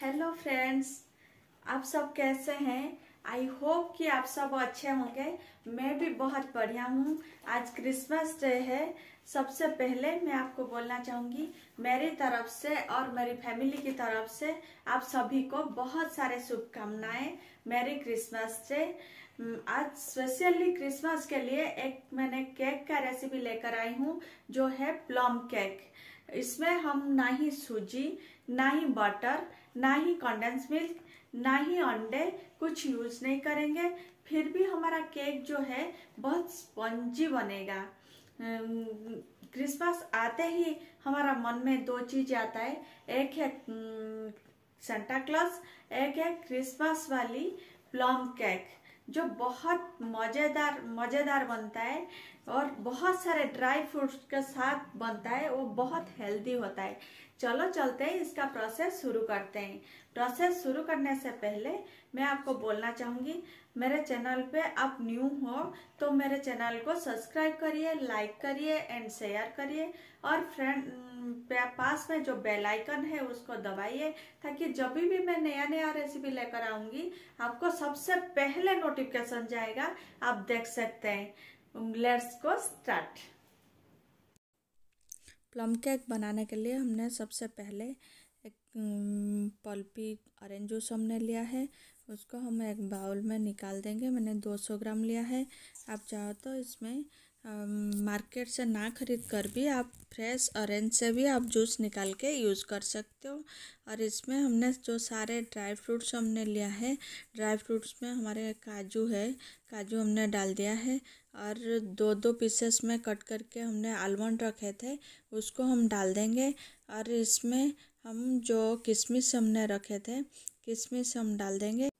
hello friends आप सब कैसे हैं आई होप कि आप सब अच्छे होंगे मैं भी बहुत बढ़िया हूँ आज क्रिसमस डे है सबसे पहले मैं आपको बोलना चाहूँगी मेरी तरफ से और मेरी फैमिली की तरफ से आप सभी को बहुत सारे शुभकामनाएं मेरी क्रिसमस डे आज स्पेशली क्रिसमस के लिए एक मैंने केक का रेसिपी लेकर आई हूँ जो है प्लम केक इसमें हम ना ही सूजी ना ही बटर ना ही कंडेंस मिल्क ना ही अंडे कुछ यूज नहीं करेंगे फिर भी हमारा केक जो है बहुत स्पंजी बनेगा क्रिसमस आते ही हमारा मन में दो चीज आता है एक है सेंटा क्लॉज एक है क्रिसमस वाली प्लम केक जो बहुत मज़ेदार मज़ेदार बनता है और बहुत सारे ड्राई फ्रूट्स के साथ बनता है वो बहुत हेल्दी होता है चलो चलते हैं इसका प्रोसेस शुरू करते हैं प्रोसेस शुरू करने से पहले मैं आपको बोलना चाहूँगी मेरे चैनल पे आप न्यू हो तो मेरे चैनल को सब्सक्राइब करिए लाइक करिए एंड शेयर करिए और फ्रेंड पास में जो बेल आइकन है उसको दबाइए ताकि जब भी मैं नया नया रेसिपी लेकर आऊंगी आपको सबसे पहले नोटिफिकेशन जाएगा आप देख सकते हैं लेट्स को स्टार्ट प्लम केक बनाने के लिए हमने सबसे पहले एक पल्पी ऑरेंज जूस हमने लिया है उसको हम एक बाउल में निकाल देंगे मैंने 200 ग्राम लिया है आप चाहो तो इसमें मार्केट से ना ख़रीद कर भी आप फ्रेश ऑरेंज से भी आप जूस निकाल के यूज़ कर सकते हो और इसमें हमने जो सारे ड्राई फ्रूट्स हमने लिया है ड्राई फ्रूट्स में हमारे काजू है काजू हमने डाल दिया है और दो दो पीसेस में कट करके हमने आलमंड रखे थे उसको हम डाल देंगे और इसमें हम जो किशमिश हमने रखे थे किशमिश हम डाल देंगे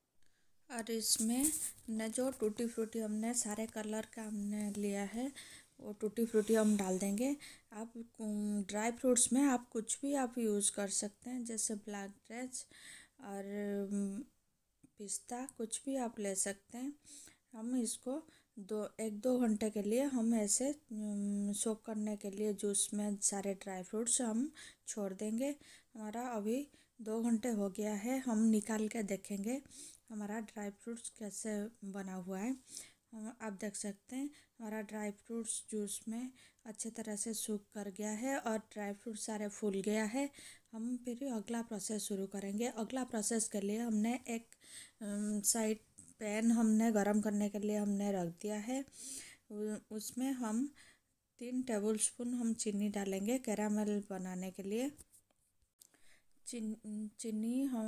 और इसमें न जो टूटी फ्रूटी हमने सारे कलर का हमने लिया है वो टूटी फ्रूटी हम डाल देंगे आप ड्राई फ्रूट्स में आप कुछ भी आप यूज़ कर सकते हैं जैसे ब्लैक ड्रेस और पिस्ता कुछ भी आप ले सकते हैं हम इसको दो एक दो घंटे के लिए हम ऐसे सोख करने के लिए जूस में सारे ड्राई फ्रूट्स हम छोड़ देंगे हमारा अभी दो घंटे हो गया है हम निकाल के देखेंगे हमारा ड्राई फ्रूट्स कैसे बना हुआ है आप देख सकते हैं हमारा ड्राई फ्रूट्स जूस में अच्छे तरह से सूख कर गया है और ड्राई फ्रूट सारे फूल गया है हम फिर अगला प्रोसेस शुरू करेंगे अगला प्रोसेस के लिए हमने एक साइड पैन हमने गरम करने के लिए हमने रख दिया है उसमें हम तीन टेबल स्पून हम चीनी डालेंगे कैरामल बनाने के लिए चीनी हम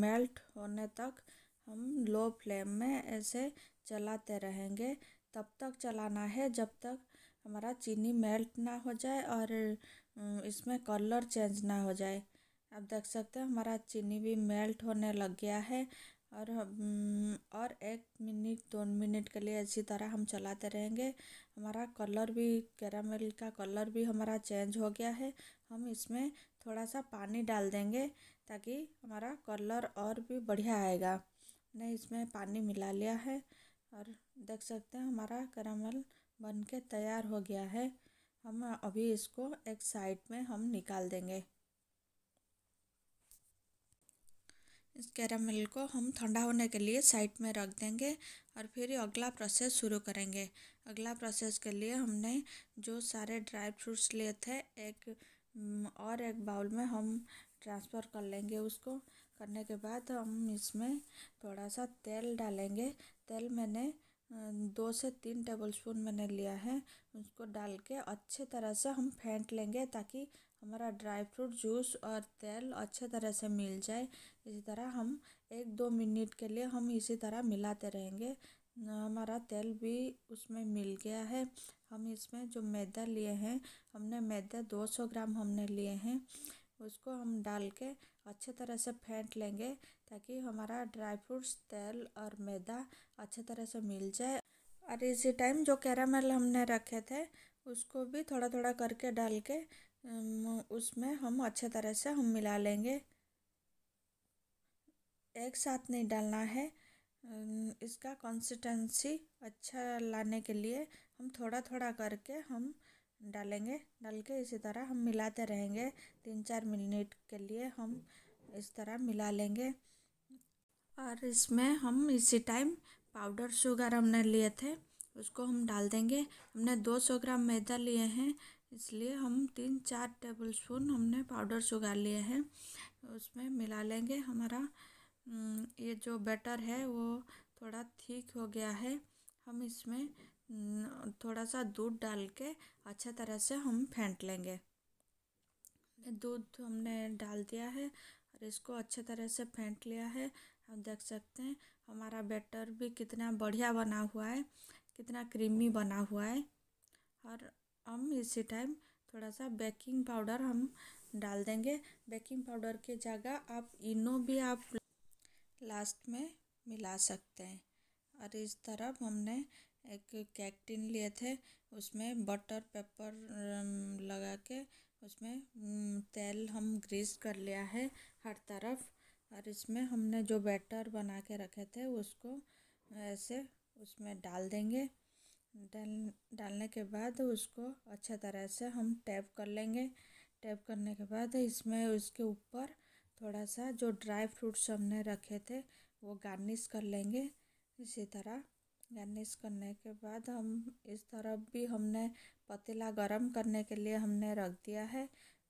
मेल्ट होने तक हम लो फ्लेम में ऐसे चलाते रहेंगे तब तक चलाना है जब तक हमारा चीनी मेल्ट ना हो जाए और इसमें कलर चेंज ना हो जाए आप देख सकते हैं हमारा चीनी भी मेल्ट होने लग गया है और और एक मिनट दो मिनट के लिए इसी तरह हम चलाते रहेंगे हमारा कलर भी कैरामल का कलर भी हमारा चेंज हो गया है हम इसमें थोड़ा सा पानी डाल देंगे ताकि हमारा कलर और भी बढ़िया आएगा मैंने इसमें पानी मिला लिया है और देख सकते हैं हमारा करामल बन के तैयार हो गया है हम अभी इसको एक साइड में हम निकाल देंगे इस कैरामिल को हम ठंडा होने के लिए साइड में रख देंगे और फिर अगला प्रोसेस शुरू करेंगे अगला प्रोसेस के लिए हमने जो सारे ड्राई फ्रूट्स लिए थे एक हम्म, और एक बाउल में हम ट्रांसफ़र कर लेंगे उसको करने के बाद हम इसमें थोड़ा सा तेल डालेंगे तेल मैंने दो से तीन टेबलस्पून मैंने लिया है उसको डाल के अच्छे तरह से हम फेंट लेंगे ताकि हमारा ड्राई फ्रूट जूस और तेल अच्छे तरह से मिल जाए इसी तरह हम एक दो मिनट के लिए हम इसी तरह मिलाते रहेंगे हमारा तेल भी उसमें मिल गया है हम इसमें जो मैदा लिए हैं हमने मैदा 200 ग्राम हमने लिए हैं उसको हम डाल के अच्छे तरह से फेंट लेंगे ताकि हमारा ड्राई फ्रूट्स तेल और मैदा अच्छे तरह से मिल जाए और इसी टाइम जो कैरामल हमने रखे थे उसको भी थोड़ा थोड़ा करके डाल के उसमें हम अच्छे तरह से हम मिला लेंगे एक साथ नहीं डालना है इसका कंसिस्टेंसी अच्छा लाने के लिए हम थोड़ा थोड़ा करके हम डालेंगे डाल के इसी तरह हम मिलाते रहेंगे तीन चार मिनट के लिए हम इस तरह मिला लेंगे और इसमें हम इसी टाइम पाउडर शुगर हमने लिए थे उसको हम डाल देंगे हमने 200 ग्राम मैदा लिए हैं इसलिए हम तीन चार टेबल स्पून हमने पाउडर शुगर लिए हैं उसमें मिला लेंगे हमारा ये जो बैटर है वो थोड़ा ठीक हो गया है हम इसमें थोड़ा सा दूध डाल के अच्छा तरह से हम फेंट लेंगे दूध हमने डाल दिया है और इसको अच्छे तरह से फेंट लिया है हम देख सकते हैं हमारा बैटर भी कितना बढ़िया बना हुआ है कितना क्रीमी बना हुआ है और हम इसी टाइम थोड़ा सा बेकिंग पाउडर हम डाल देंगे बेकिंग पाउडर की जगह आप इनो भी आप लास्ट में मिला सकते हैं और इस तरफ हमने एक कैक्टिन लिए थे उसमें बटर पेपर लगा के उसमें तेल हम ग्रीस कर लिया है हर तरफ और इसमें हमने जो बैटर बना के रखे थे उसको ऐसे उसमें डाल देंगे डाल डालने के बाद उसको अच्छा तरह से हम टैप कर लेंगे टैप करने के बाद इसमें उसके ऊपर थोड़ा सा जो ड्राई फ्रूट्स हमने रखे थे वो गार्निश कर लेंगे इसी तरह गार्निश करने के बाद हम इस तरफ भी हमने पतीला गरम करने के लिए हमने रख दिया है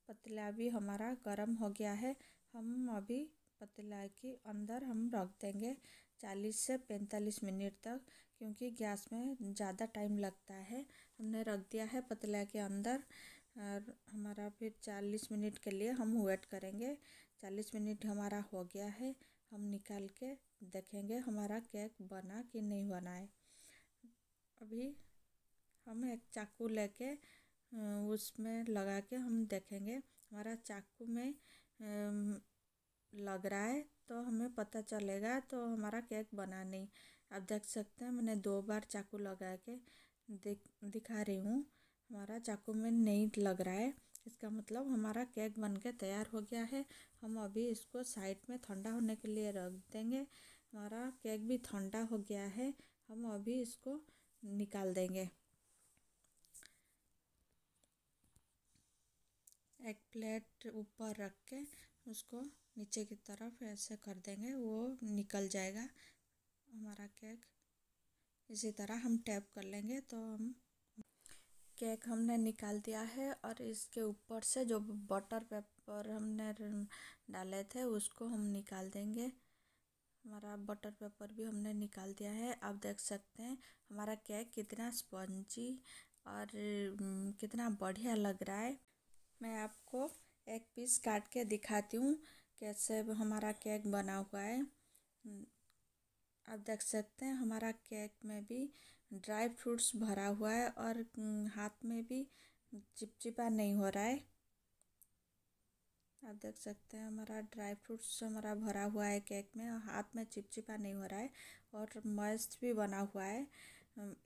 पतीला भी हमारा गरम हो गया है हम अभी पतीला के अंदर हम रख देंगे चालीस से पैंतालीस मिनट तक क्योंकि गैस में ज़्यादा टाइम लगता है हमने रख दिया है पतीला के अंदर और हमारा फिर चालीस मिनट के लिए हम वेट करेंगे चालीस मिनट हमारा हो गया है हम निकाल के देखेंगे हमारा केक बना कि नहीं बना है अभी हम एक चाकू लेके उसमें लगा के हम देखेंगे हमारा चाकू में लग रहा है तो हमें पता चलेगा तो हमारा केक बना नहीं आप देख सकते हैं मैंने दो बार चाकू लगा के दिख दिखा रही हूँ हमारा चाकू में नहीं लग रहा है इसका मतलब हमारा केक बनके तैयार हो गया है हम अभी इसको साइड में ठंडा होने के लिए रख देंगे हमारा केक भी ठंडा हो गया है हम अभी इसको निकाल देंगे एक प्लेट ऊपर रख के उसको नीचे की तरफ ऐसे कर देंगे वो निकल जाएगा हमारा केक इसी तरह हम टैप कर लेंगे तो हम केक हमने निकाल दिया है और इसके ऊपर से जो बटर पेपर हमने डाले थे उसको हम निकाल देंगे हमारा बटर पेपर भी हमने निकाल दिया है आप देख सकते हैं हमारा केक कितना स्पंजी और कितना बढ़िया लग रहा है मैं आपको एक पीस काट के दिखाती हूँ कैसे हमारा केक बना हुआ है आप देख सकते हैं हमारा केक में भी ड्राई फ्रूट्स भरा हुआ है और हाथ में भी चिपचिपा नहीं हो रहा है आप देख सकते हैं हमारा ड्राई फ्रूट्स हमारा भरा हुआ है केक में और हाथ में चिपचिपा नहीं हो रहा है और मस्त भी बना हुआ है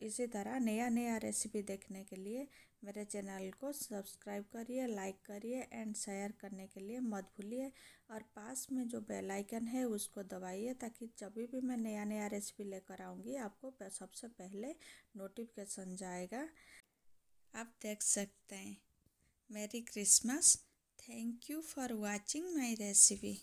इसी तरह नया नया रेसिपी देखने के लिए मेरे चैनल को सब्सक्राइब करिए लाइक करिए एंड शेयर करने के लिए मत भूलिए और पास में जो बेल आइकन है उसको दबाइए ताकि जब भी मैं नया नया रेसिपी लेकर आऊँगी आपको सबसे पहले नोटिफिकेशन जाएगा आप देख सकते हैं merry Christmas thank you for watching my recipe